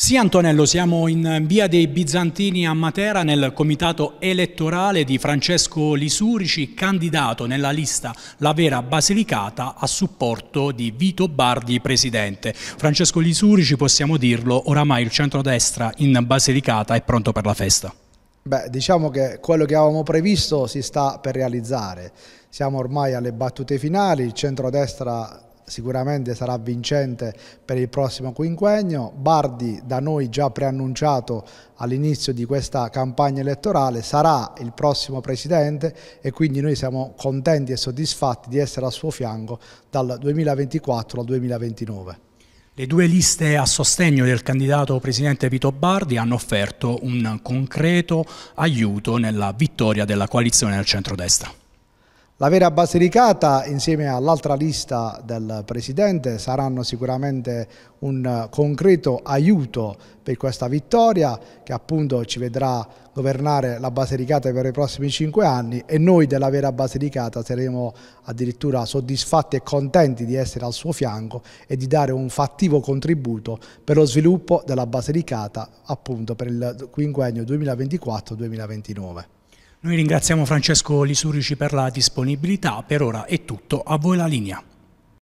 Sì Antonello, siamo in via dei Bizantini a Matera nel comitato elettorale di Francesco Lisurici, candidato nella lista La Vera Basilicata a supporto di Vito Bardi, presidente. Francesco Lisurici, possiamo dirlo, oramai il centrodestra in Basilicata è pronto per la festa. Beh, diciamo che quello che avevamo previsto si sta per realizzare. Siamo ormai alle battute finali, il centrodestra sicuramente sarà vincente per il prossimo quinquennio. Bardi, da noi già preannunciato all'inizio di questa campagna elettorale, sarà il prossimo presidente e quindi noi siamo contenti e soddisfatti di essere al suo fianco dal 2024 al 2029. Le due liste a sostegno del candidato presidente Vito Bardi hanno offerto un concreto aiuto nella vittoria della coalizione del centrodestra. La Vera Basilicata insieme all'altra lista del Presidente saranno sicuramente un concreto aiuto per questa vittoria che appunto ci vedrà governare la Basilicata per i prossimi cinque anni e noi della Vera Basilicata saremo addirittura soddisfatti e contenti di essere al suo fianco e di dare un fattivo contributo per lo sviluppo della Basilicata appunto per il quinquennio 2024-2029. Noi ringraziamo Francesco Lisurici per la disponibilità, per ora è tutto, a voi la linea.